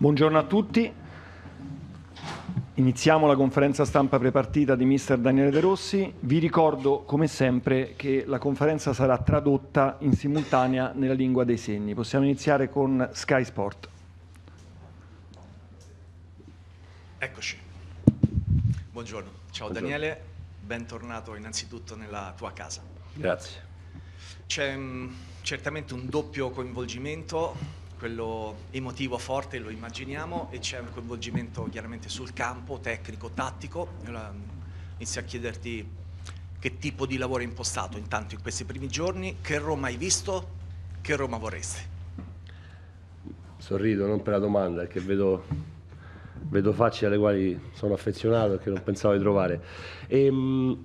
Buongiorno a tutti. Iniziamo la conferenza stampa prepartita di mister Daniele De Rossi. Vi ricordo, come sempre, che la conferenza sarà tradotta in simultanea nella lingua dei segni. Possiamo iniziare con Sky Sport. Eccoci. Buongiorno. Ciao Buongiorno. Daniele, bentornato innanzitutto nella tua casa. Grazie. C'è mm, certamente un doppio coinvolgimento quello emotivo forte lo immaginiamo e c'è un coinvolgimento chiaramente sul campo, tecnico, tattico. Inizio a chiederti che tipo di lavoro hai impostato intanto in questi primi giorni, che Roma hai visto, che Roma vorresti? Sorrido non per la domanda, perché vedo, vedo facce alle quali sono affezionato e che non pensavo di trovare. E, ehm,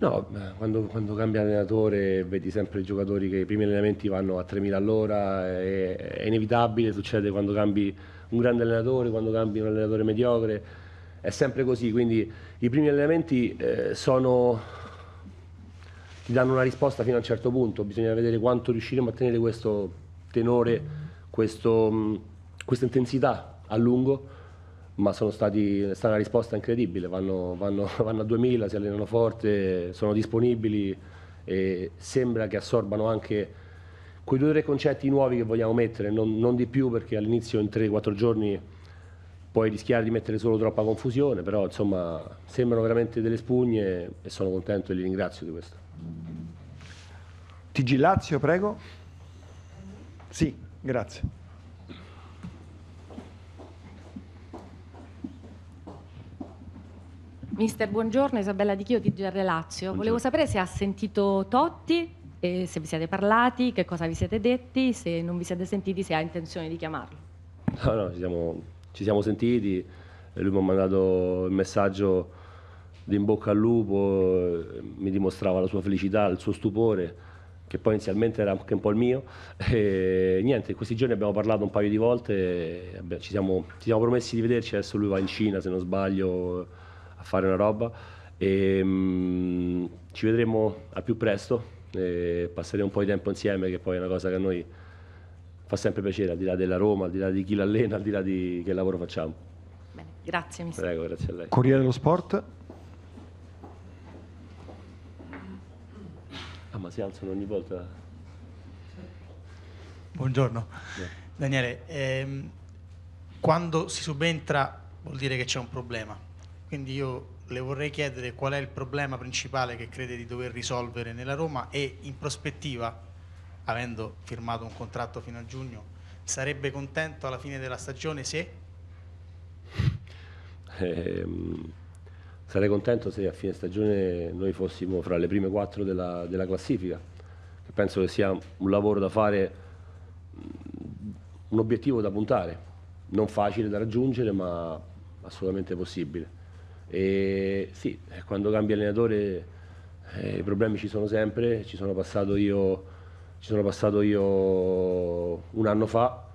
No, quando, quando cambia allenatore vedi sempre i giocatori che i primi allenamenti vanno a 3.000 all'ora, è, è inevitabile, succede quando cambi un grande allenatore, quando cambi un allenatore mediocre, è sempre così, quindi i primi allenamenti eh, sono ti danno una risposta fino a un certo punto, bisogna vedere quanto riusciremo a tenere questo tenore, questo, questa intensità a lungo ma sono stati, è stata una risposta incredibile, vanno, vanno, vanno a 2000, si allenano forte, sono disponibili e sembra che assorbano anche quei due o tre concetti nuovi che vogliamo mettere, non, non di più perché all'inizio in 3-4 giorni puoi rischiare di mettere solo troppa confusione, però insomma sembrano veramente delle spugne e sono contento e li ringrazio di questo. TG Lazio, prego. Sì, grazie. Mister, buongiorno, Isabella Di Chio di GR Lazio. Buongiorno. Volevo sapere se ha sentito Totti, se vi siete parlati, che cosa vi siete detti, se non vi siete sentiti, se ha intenzione di chiamarlo. No, no, ci siamo, ci siamo sentiti, eh, lui mi ha mandato il messaggio di in bocca al lupo, eh, mi dimostrava la sua felicità, il suo stupore, che poi inizialmente era anche un po' il mio. E niente, questi giorni abbiamo parlato un paio di volte, e, vabbè, eh, ci, siamo, ci siamo promessi di vederci, adesso lui va in Cina se non sbaglio a fare una roba e ehm, mh, ci vedremo al più presto passeremo un po' di tempo insieme che poi è una cosa che a noi fa sempre piacere al di là della Roma, al di là di chi l'allena, al di là di che lavoro facciamo. Bene, grazie, mi Prego, grazie a lei. Corriere dello Sport. Ah, ma si alzano ogni volta. Buongiorno. Yeah. Daniele, ehm, quando si subentra vuol dire che c'è un problema quindi io le vorrei chiedere qual è il problema principale che crede di dover risolvere nella Roma e in prospettiva, avendo firmato un contratto fino a giugno, sarebbe contento alla fine della stagione se? Eh, sarei contento se a fine stagione noi fossimo fra le prime quattro della, della classifica. Penso che sia un lavoro da fare, mm, un obiettivo da puntare, non facile da raggiungere ma assolutamente possibile. E sì, eh, quando cambi allenatore eh, i problemi ci sono sempre, ci sono passato io, sono passato io un anno fa,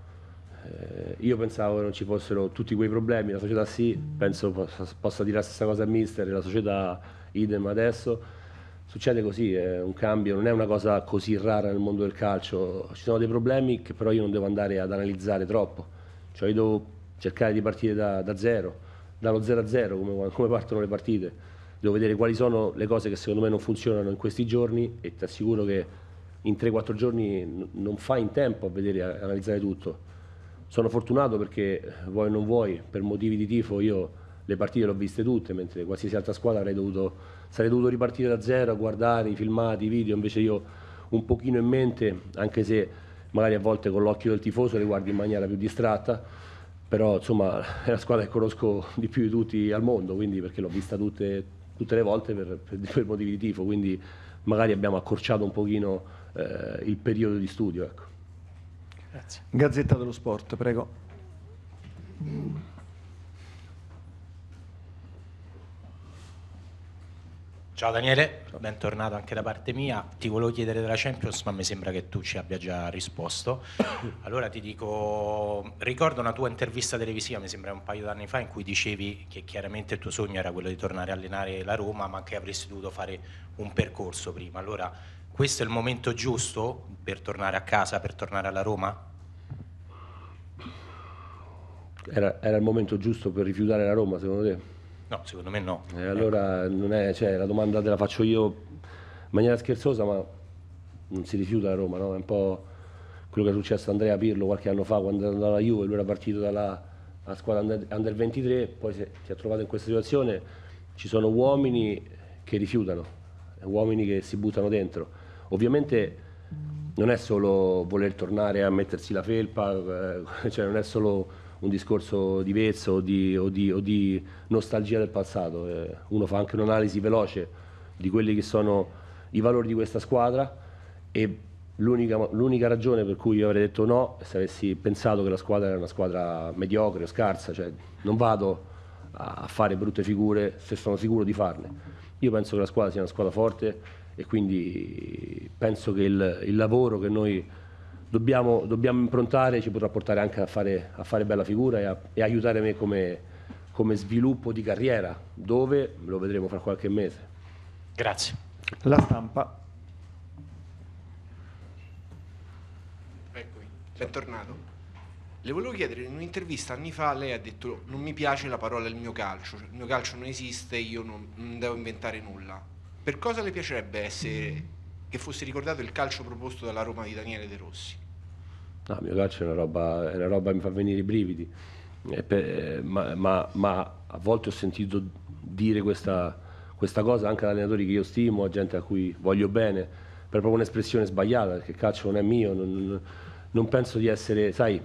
eh, io pensavo che non ci fossero tutti quei problemi, la società sì, penso possa, possa dire la stessa cosa a mister, la società idem adesso, succede così, è un cambio, non è una cosa così rara nel mondo del calcio, ci sono dei problemi che però io non devo andare ad analizzare troppo, cioè io devo cercare di partire da, da zero dallo 0 a 0 come, come partono le partite. Devo vedere quali sono le cose che secondo me non funzionano in questi giorni e ti assicuro che in 3-4 giorni non fai in tempo a vedere, a analizzare tutto. Sono fortunato perché eh, vuoi o non vuoi, per motivi di tifo io le partite le ho viste tutte, mentre qualsiasi altra squadra avrei dovuto, sarei dovuto ripartire da zero, guardare i filmati, i video, invece io un pochino in mente, anche se magari a volte con l'occhio del tifoso le guardi in maniera più distratta però insomma è la squadra che conosco di più di tutti al mondo, quindi perché l'ho vista tutte, tutte le volte per, per, per, motivi di tifo, quindi magari abbiamo accorciato un pochino eh, il periodo di studio. Ecco. Grazie. Gazzetta dello Sport, prego. Ciao Daniele, bentornato anche da parte mia. Ti volevo chiedere della Champions, ma mi sembra che tu ci abbia già risposto. Allora ti dico, ricordo una tua intervista televisiva, mi sembra un paio d'anni fa, in cui dicevi che chiaramente il tuo sogno era quello di tornare a allenare la Roma, ma che avresti dovuto fare un percorso prima. Allora, questo è il momento giusto per tornare a casa, per tornare alla Roma? Era, era il momento giusto per rifiutare la Roma, secondo te? No, secondo me no. Eh, allora non è, cioè, la domanda te la faccio io in maniera scherzosa, ma non si rifiuta la Roma, no? È un po' quello che è successo a Andrea Pirlo qualche anno fa quando è andato alla Juve, lui era partito dalla, dalla squadra under, 23, poi si è trovato in questa situazione, ci sono uomini che rifiutano, eh, uomini che si buttano dentro. Ovviamente non è solo voler tornare a mettersi la felpa, eh, cioè non è solo un discorso di Vezzo o di, o di, o di nostalgia del passato. Eh, uno fa anche un'analisi veloce di quelli che sono i valori di questa squadra e l'unica, l'unica, ragione per cui io avrei detto no è se avessi pensato che la squadra era una squadra mediocre o scarsa, cioè non vado a fare brutte figure se sono sicuro di farne. Io penso che la squadra sia una squadra forte e quindi penso che il, il lavoro che noi dobbiamo, dobbiamo, improntare, ci potrà portare anche a fare, a fare bella figura e, a, e aiutare me come, come sviluppo di carriera, dove lo vedremo fra qualche mese. Grazie. La stampa. Eccomi, bentornato. Le volevo chiedere, in un'intervista anni fa lei ha detto non mi piace la parola il mio calcio, cioè, il mio calcio non esiste, io non, non devo inventare nulla. Per cosa le piacerebbe essere, che fosse ricordato il calcio proposto dalla Roma di Daniele De Rossi? No, mio calcio è una roba, è una roba che mi fa venire i brividi, per, ma, ma, ma, a volte ho sentito dire questa, questa cosa anche ad allenatori che io stimo, a gente a cui voglio bene, per proprio un'espressione sbagliata, perché il calcio non è mio, non, non penso di essere, sai,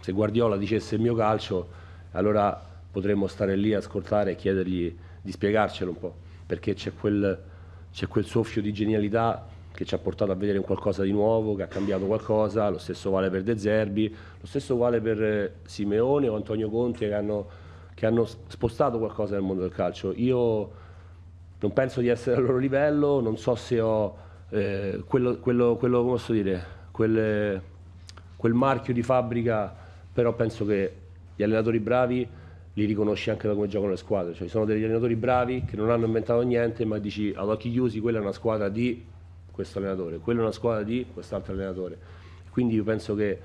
se Guardiola dicesse il mio calcio, allora potremmo stare lì a ascoltare e chiedergli di spiegarcelo un po', perché c'è quel, quel soffio di genialità che ci ha portato a vedere qualcosa di nuovo, che ha cambiato qualcosa, lo stesso vale per De Zerbi, lo stesso vale per eh, Simeone o Antonio Conte che hanno, che hanno spostato qualcosa nel mondo del calcio. Io non penso di essere al loro livello, non so se ho eh, quello, quello, quello, come posso dire, quel, quel marchio di fabbrica, però penso che gli allenatori bravi li riconosci anche da come giocano le squadre, cioè sono degli allenatori bravi che non hanno inventato niente, ma dici ad occhi chiusi quella è una squadra di questo allenatore, quella è una squadra di quest'altro allenatore. Quindi io penso che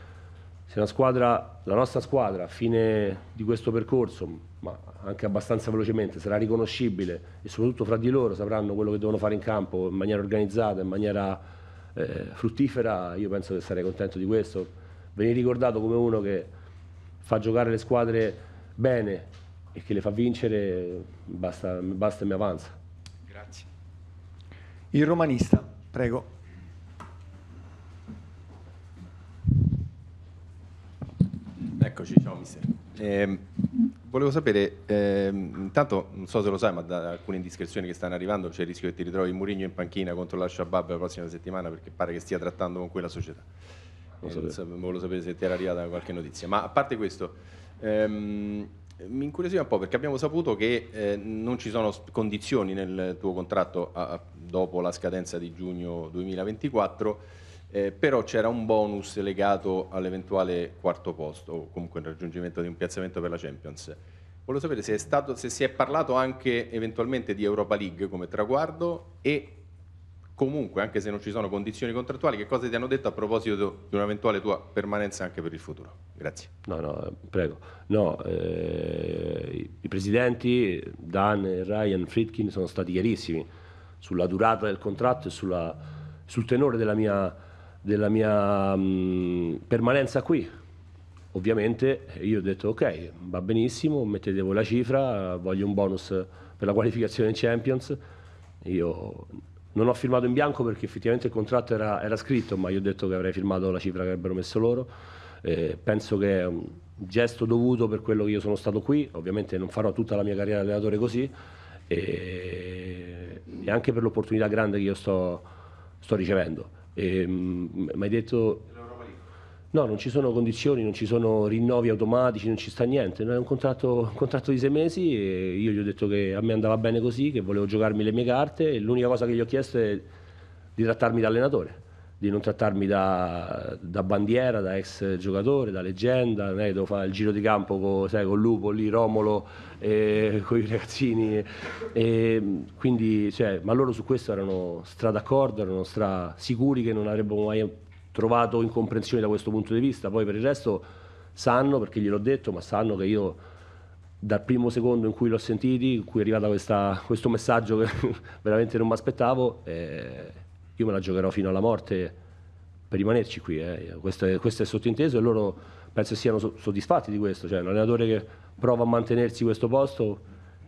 se squadra, la nostra squadra a fine di questo percorso, ma anche abbastanza velocemente, sarà riconoscibile e soprattutto fra di loro sapranno quello che devono fare in campo in maniera organizzata, in maniera eh, fruttifera, io penso che sarei contento di questo. Venire ricordato come uno che fa giocare le squadre bene e che le fa vincere, basta, basta e mi avanza. Grazie. Il romanista. Prego. Eccoci, ciao mister. Eh, volevo sapere, eh, intanto non so se lo sai, ma da alcune indiscrezioni che stanno arrivando c'è il rischio che ti ritrovi Murigno in panchina contro la Shabab la prossima settimana perché pare che stia trattando con quella società. Eh, volevo sapere se ti era arrivata qualche notizia. Ma a parte questo, ehm, mi incuriosiva un po' perché abbiamo saputo che eh, non ci sono condizioni nel tuo contratto a, a, dopo la scadenza di giugno 2024, eh, però c'era un bonus legato all'eventuale quarto posto o comunque il raggiungimento di un piazzamento per la Champions. Volevo sapere se, stato, se si è parlato anche eventualmente di Europa League come traguardo e comunque, anche se non ci sono condizioni contrattuali, che cosa ti hanno detto a proposito di un'eventuale tua permanenza anche per il futuro? Grazie. No, no, prego. No, eh, i presidenti Dan, Ryan, Fritkin sono stati chiarissimi sulla durata del contratto e sulla, sul tenore della mia, della mia mh, mm, permanenza qui. Ovviamente io ho detto ok, va benissimo, mettete voi la cifra, voglio un bonus per la qualificazione in Champions. Io non ho firmato in bianco perché effettivamente il contratto era, era scritto, ma io ho detto che avrei firmato la cifra che avrebbero messo loro. Eh, penso che è un gesto dovuto per quello che io sono stato qui, ovviamente non farò tutta la mia carriera di allenatore così, e, e anche per l'opportunità grande che io sto, sto ricevendo. Mi ehm, hai detto No, non ci sono condizioni, non ci sono rinnovi automatici, non ci sta niente. È un contratto, un contratto, di sei mesi e io gli ho detto che a me andava bene così, che volevo giocarmi le mie carte e l'unica cosa che gli ho chiesto è di trattarmi da allenatore, di non trattarmi da, da bandiera, da ex giocatore, da leggenda. Non è che devo fare il giro di campo con, sai, con Lupo, lì, Romolo, eh, con i ragazzini. Eh, quindi, cioè, ma loro su questo erano stra d'accordo, erano stra sicuri che non avrebbero mai trovato incomprensione da questo punto di vista, poi per il resto sanno, perché gliel'ho detto, ma sanno che io dal primo secondo in cui l'ho sentito, in cui è arrivato questa, questo messaggio che veramente non mi aspettavo, eh, io me la giocherò fino alla morte per rimanerci qui. Eh. Questo, è, questo, è, sottinteso e loro penso siano soddisfatti di questo, cioè un allenatore che prova a mantenersi questo posto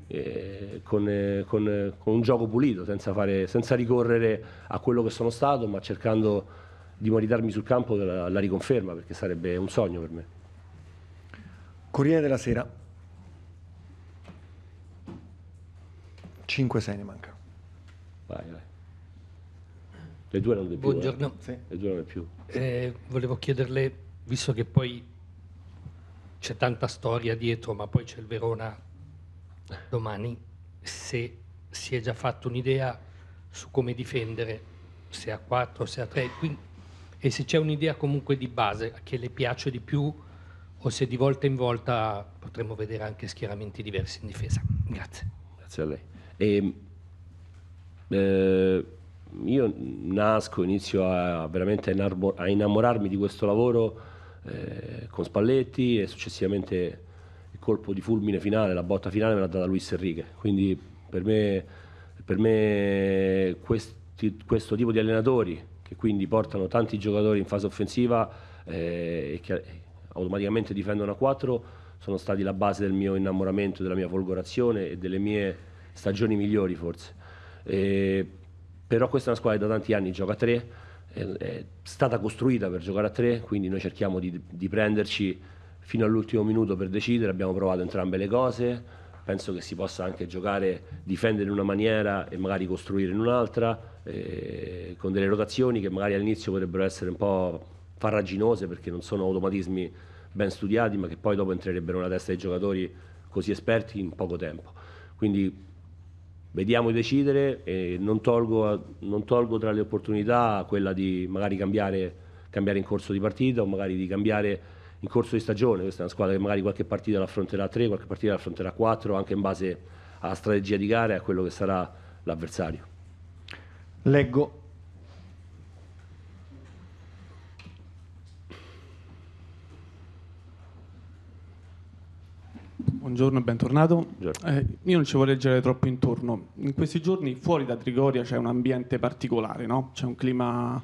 eh, con, eh, con, eh, con, un gioco pulito, senza, fare, senza ricorrere a quello che sono stato, ma cercando di meritarmi sul campo la, la riconferma perché sarebbe un sogno per me. Corriere della Sera. 5-6 ne manca. Vai, vai. Le due non le più. Buongiorno. Eh. Le due non le più. Eh, volevo chiederle, visto che poi c'è tanta storia dietro, ma poi c'è il Verona domani, se si è già fatto un'idea su come difendere, se a 4, se a 3, quindi e se c'è un'idea comunque di base che le piace di più o se di volta in volta potremmo vedere anche schieramenti diversi in difesa. Grazie. Grazie a lei. E, ehm, eh, io nasco, inizio a, veramente a innamorarmi di questo lavoro eh, con Spalletti e successivamente il colpo di fulmine finale, la botta finale me l'ha data Luis Enrique. Quindi per me, per me questi, questo tipo di allenatori che quindi portano tanti giocatori in fase offensiva eh, e che automaticamente difendono a 4, sono stati la base del mio innamoramento, della mia folgorazione e delle mie stagioni migliori forse. Eh, però questa è una squadra che da tanti anni gioca a 3, è, è stata costruita per giocare a 3, quindi noi cerchiamo di, di prenderci fino all'ultimo minuto per decidere, abbiamo provato entrambe le cose penso che si possa anche giocare, difendere in una maniera e magari costruire in un'altra, eh, con delle rotazioni che magari all'inizio potrebbero essere un po' farraginose perché non sono automatismi ben studiati, ma che poi dopo entrerebbero nella testa dei giocatori così esperti in poco tempo. Quindi vediamo di decidere e non tolgo, non tolgo tra le opportunità quella di magari cambiare, cambiare in corso di partita o magari di cambiare in corso di stagione, questa è una squadra che magari qualche partita la affronterà 3, qualche partita la affronterà 4, anche in base alla strategia di gara e a quello che sarà l'avversario. Leggo. Buongiorno e bentornato. Eh, io non ci voglio leggere troppo intorno. In questi giorni fuori da Trigoria c'è un ambiente particolare, no? c'è un clima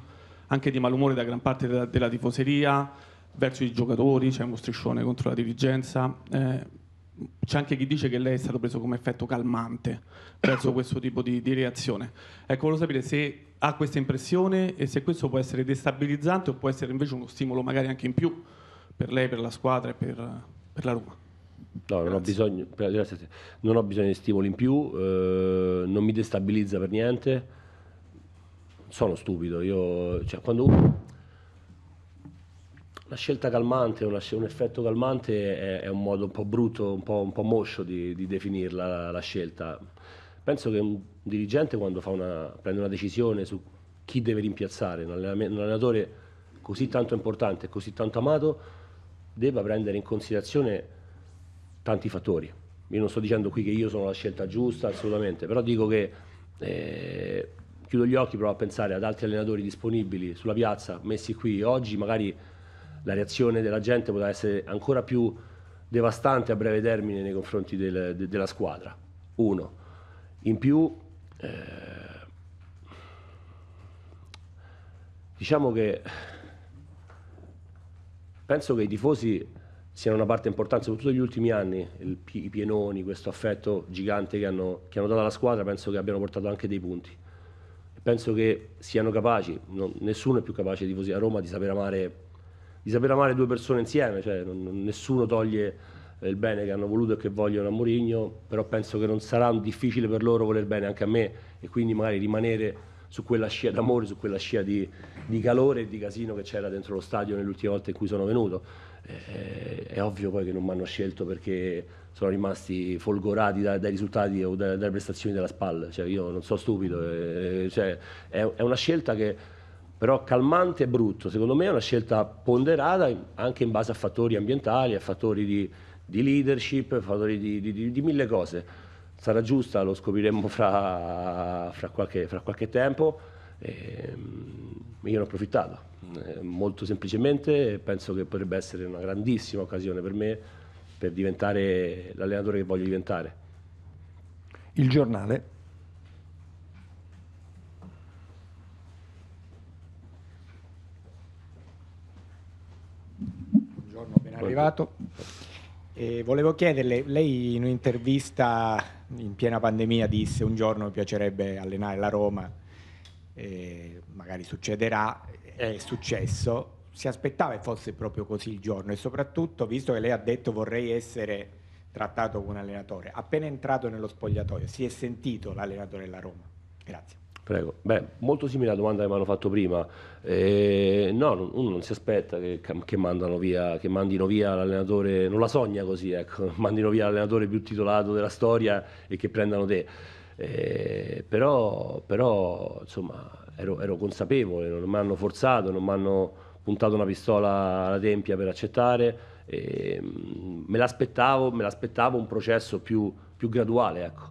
anche di malumore da gran parte della, della tifoseria, verso i giocatori, c'è uno striscione contro la dirigenza. Eh, c'è anche chi dice che lei è stato preso come effetto calmante verso questo tipo di, di reazione. Ecco, volevo sapere se ha questa impressione e se questo può essere destabilizzante o può essere invece uno stimolo magari anche in più per lei, per la squadra e per, per la Roma. No, non ho, bisogno, non ho, bisogno, di stimoli in più, eh, non mi destabilizza per niente, sono stupido, io, cioè, quando uno la scelta calmante, una, un effetto calmante è, è, un modo un po' brutto, un po', un po moscio di, di definirla la, scelta. Penso che un dirigente quando una, prende una decisione su chi deve rimpiazzare, un, allenatore così tanto importante, così tanto amato, debba prendere in considerazione tanti fattori. Io non sto dicendo qui che io sono la scelta giusta, assolutamente, però dico che eh, chiudo gli occhi, provo a pensare ad altri allenatori disponibili sulla piazza, messi qui oggi, magari la reazione della gente poteva essere ancora più devastante a breve termine nei confronti del, de, della squadra. Uno. In più, eh, diciamo che penso che i tifosi siano una parte importante, soprattutto negli ultimi anni, il, i pienoni, questo affetto gigante che hanno, che hanno, dato alla squadra, penso che abbiano portato anche dei punti. Penso che siano capaci, non, nessuno è più capace di tifosi a Roma di saper amare di sapere amare due persone insieme, cioè, non, nessuno toglie eh, il bene che hanno voluto e che vogliono a Mourinho, però penso che non sarà difficile per loro voler bene anche a me e quindi magari rimanere su quella scia d'amore, su quella scia di, di calore e di casino che c'era dentro lo stadio nell'ultima volta in cui sono venuto. Eh, eh è ovvio poi che non mi hanno scelto perché sono rimasti folgorati da, dai risultati o da, dalle prestazioni della spalla, cioè, io non sono stupido, eh, eh, cioè, è, è una scelta che però calmante e brutto, secondo me è una scelta ponderata anche in base a fattori ambientali, a fattori di, di leadership, a fattori di, di, di, mille cose. Sarà giusta, lo scopriremo fra, fra, qualche, fra qualche, tempo. E, ehm, io ne ho approfittato, eh, molto semplicemente penso che potrebbe essere una grandissima occasione per me per diventare l'allenatore che voglio diventare. Il giornale è arrivato. E volevo chiederle, lei in un'intervista in piena pandemia disse un giorno mi piacerebbe allenare la Roma, e magari succederà, è successo, si aspettava che fosse proprio così il giorno e soprattutto visto che lei ha detto vorrei essere trattato come un allenatore, appena entrato nello spogliatoio si è sentito l'allenatore della Roma? Grazie. Prego. Beh, molto simile alla domanda che mi hanno fatto prima. Eh, no, uno non si aspetta che, che, via, che, mandino via l'allenatore, non la sogna così, ecco, mandino via l'allenatore più titolato della storia e che prendano te. Eh, però, però, insomma, ero, ero consapevole, non mi hanno forzato, non mi hanno puntato una pistola alla tempia per accettare. Eh, me, l'aspettavo, me l'aspettavo un processo più, più graduale, ecco.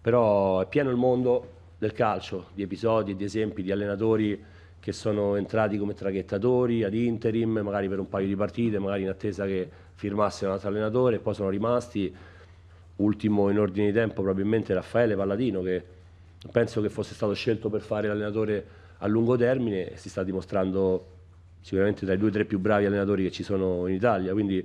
Però è pieno il mondo, del calcio, di episodi, di esempi di allenatori che sono entrati come traghettatori ad interim, magari per un paio di partite, magari in attesa che firmasse un altro allenatore e poi sono rimasti, ultimo in ordine di tempo probabilmente Raffaele Palladino che penso che fosse stato scelto per fare l'allenatore a lungo termine e si sta dimostrando sicuramente tra i due o tre più bravi allenatori che ci sono in Italia, quindi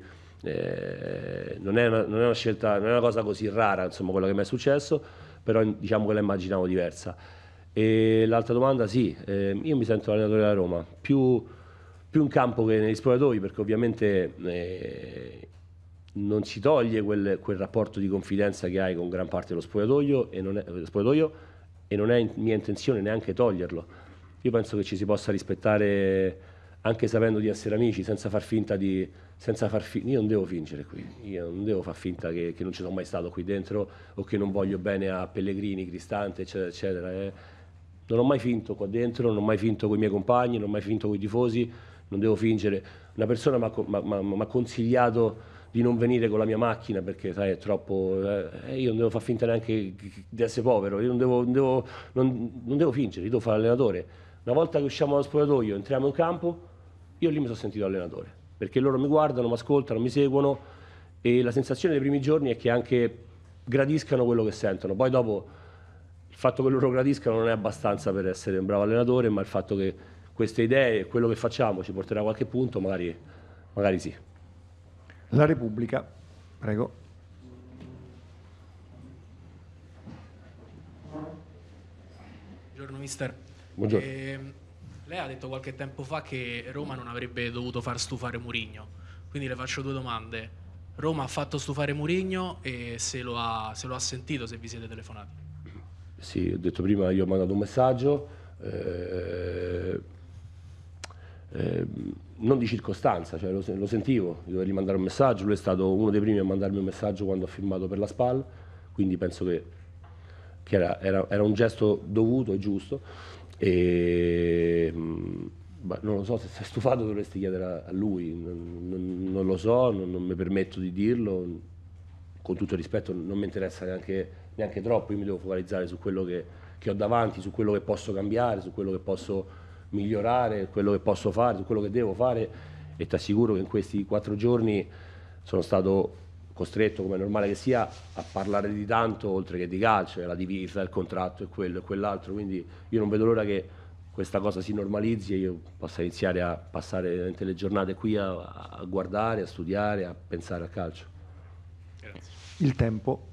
eh, non, è una, non, è una, scelta, non è una cosa così rara insomma, quello che mi è successo però diciamo che la immaginavo diversa. E l'altra domanda, sì, eh, io mi sento allenatore della Roma, più, più in campo che negli esploratori, perché ovviamente eh, non si toglie quel, quel, rapporto di confidenza che hai con gran parte dello spogliatoio e non è, eh, e non è mia intenzione neanche toglierlo. Io penso che ci si possa rispettare anche sapendo di essere amici, senza far finta di... Senza far fi- io non devo fingere qui, io non devo far finta che, che, non ci sono mai stato qui dentro o che non voglio bene a Pellegrini, Cristante, eccetera, eccetera. Eh. Non ho mai finto qua dentro, non ho mai finto con i miei compagni, non ho mai finto con i tifosi, non devo fingere. Una persona mi ha consigliato di non venire con la mia macchina perché sai è troppo eh, io non devo far finta neanche di essere povero io non devo, non devo, non, non devo fingere io devo fare allenatore una volta che usciamo dallo spogliatoio entriamo in campo io lì mi sono sentito allenatore, perché loro mi guardano, mi ascoltano, mi seguono e la sensazione dei primi giorni è che anche gradiscano quello che sentono. Poi dopo il fatto che loro gradiscano non è abbastanza per essere un bravo allenatore, ma il fatto che queste idee e quello che facciamo ci porterà a qualche punto, magari, magari sì. La Repubblica, prego. Buongiorno mister. Buongiorno. Eh, lei ha detto qualche tempo fa che Roma non avrebbe dovuto far stufare Murigno. Quindi le faccio due domande. Roma ha fatto stufare Murigno e se lo, ha, se lo ha sentito, se vi siete telefonati. Sì, ho detto prima, io ho mandato un messaggio, eh, eh, non di circostanza, cioè lo, lo, sentivo, io dovevo rimandare un messaggio, lui è stato uno dei primi a mandarmi un messaggio quando ho firmato per la SPAL, quindi penso che, che era, era, era un gesto dovuto e giusto. E, bah, mm, non lo so, se sei stufato dovresti chiedere a lui, non, non, non lo so, non, non, mi permetto di dirlo, con tutto il rispetto non mi interessa neanche, neanche troppo, io mi devo focalizzare su quello che, che ho davanti, su quello che posso cambiare, su quello che posso migliorare, quello che posso fare, su quello che devo fare e ti assicuro che in questi quattro giorni sono stato costretto, come è normale che sia, a parlare di tanto oltre che di calcio, la divisa, il contratto e quello e quell'altro, quindi io non vedo l'ora che questa cosa si normalizzi e io possa iniziare a passare le giornate qui a, a guardare, a studiare, a pensare al calcio. Grazie. Il tempo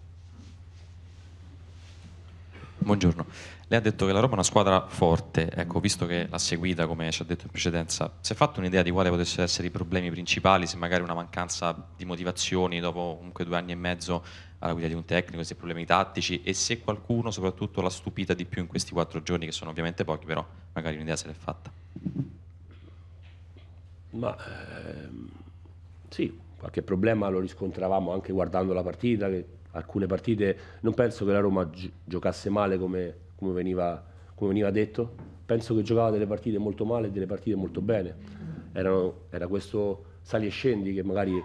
Buongiorno. Lei ha detto che la Roma è una squadra forte, ecco, visto che l'ha seguita come ci ha detto in precedenza, si è fatto un'idea di quali potessero essere i problemi principali, se magari una mancanza di motivazioni dopo comunque due anni e mezzo alla guida di un tecnico, se problemi tattici e se qualcuno soprattutto l'ha stupita di più in questi quattro giorni, che sono ovviamente pochi, però magari un'idea se l'è fatta. Ma ehm, sì, qualche problema lo riscontravamo anche guardando la partita, che alcune partite. Non penso che la Roma gi giocasse male come, come, veniva, come, veniva, detto, penso che giocava delle partite molto male e delle partite molto bene. Erano, era questo sali e scendi che magari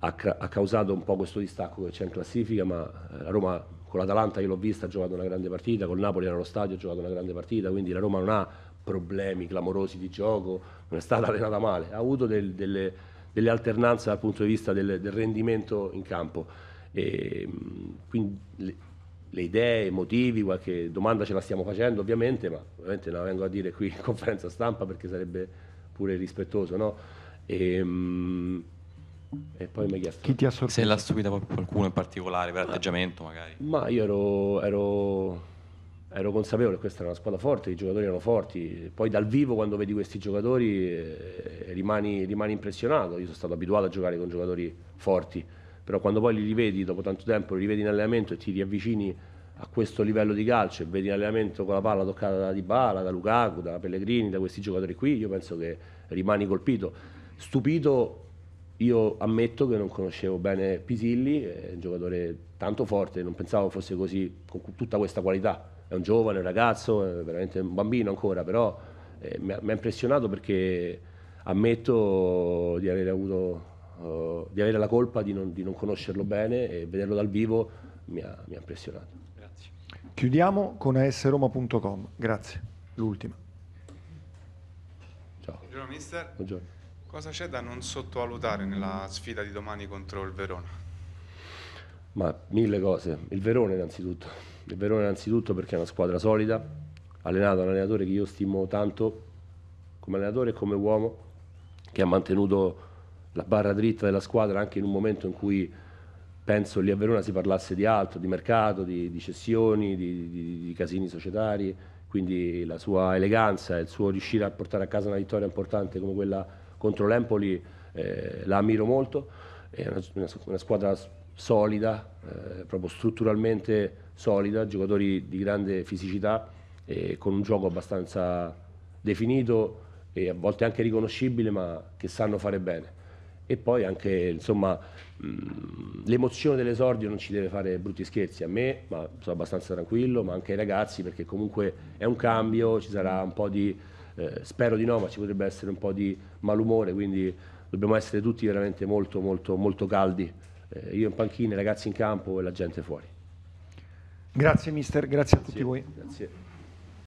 ha, ha causato un po' questo distacco che c'è in classifica, ma eh, la Roma con l'Atalanta io l'ho vista, ha giocato una grande partita, col Napoli era allo stadio, ha giocato una grande partita, quindi la Roma non ha problemi clamorosi di gioco, non è stata allenata male, ha avuto del, delle, delle, alternanze dal punto di vista del, del rendimento in campo e, ehm, quindi le, le idee, i motivi, qualche domanda ce la stiamo facendo ovviamente, ma ovviamente la vengo a dire qui in conferenza stampa perché sarebbe pure rispettoso, no? E, ehm, e poi mi ha chiesto chi ti ha sorpreso? Se l'ha stupita qualcuno in particolare per ma, atteggiamento, magari. Ma io ero, ero, ero, consapevole che questa era una squadra forte, i giocatori erano forti. Poi dal vivo, quando vedi questi giocatori, eh, rimani, rimani impressionato. Io sono stato abituato a giocare con giocatori forti però quando poi li rivedi dopo tanto tempo, li rivedi in allenamento e ti riavvicini a questo livello di calcio e vedi in allenamento con la palla toccata da Dybala, da Lukaku, da Pellegrini, da questi giocatori qui, io penso che rimani colpito. Stupito, io ammetto che non conoscevo bene Pisilli, è un giocatore tanto forte, non pensavo fosse così con tutta questa qualità. È un giovane, un ragazzo, è veramente un bambino ancora, però eh, mi ha impressionato perché ammetto di aver avuto eh, di avere la colpa di non, di non, conoscerlo bene e vederlo dal vivo mi ha, mi ha impressionato. Grazie. Chiudiamo con asroma.com, grazie, l'ultima. Ciao. Buongiorno mister. Buongiorno. Cosa c'è da non sottovalutare nella sfida di domani contro il Verona? Ma mille cose. Il Verona innanzitutto. Il Verona innanzitutto perché è una squadra solida, allenata da un allenatore che io stimo tanto come allenatore e come uomo, che ha mantenuto la barra dritta della squadra anche in un momento in cui penso lì a Verona si parlasse di altro, di mercato, di, di cessioni, di, di, di, casini societari, quindi la sua eleganza, e il suo riuscire a portare a casa una vittoria importante come quella contro l'Empoli eh, la ammiro molto, è una, una squadra solida, eh, proprio strutturalmente solida, giocatori di grande fisicità e con un gioco abbastanza definito e a volte anche riconoscibile ma che sanno fare bene e poi anche insomma mm, l'emozione dell'esordio non ci deve fare brutti scherzi a me, ma sono abbastanza tranquillo, ma anche ai ragazzi perché comunque è un cambio, ci sarà un po' di, eh, spero di no, ma ci potrebbe essere un po' di malumore, quindi dobbiamo essere tutti veramente molto molto molto caldi, eh, io in panchina, i ragazzi in campo e la gente fuori. Grazie mister, grazie, a tutti voi. Grazie.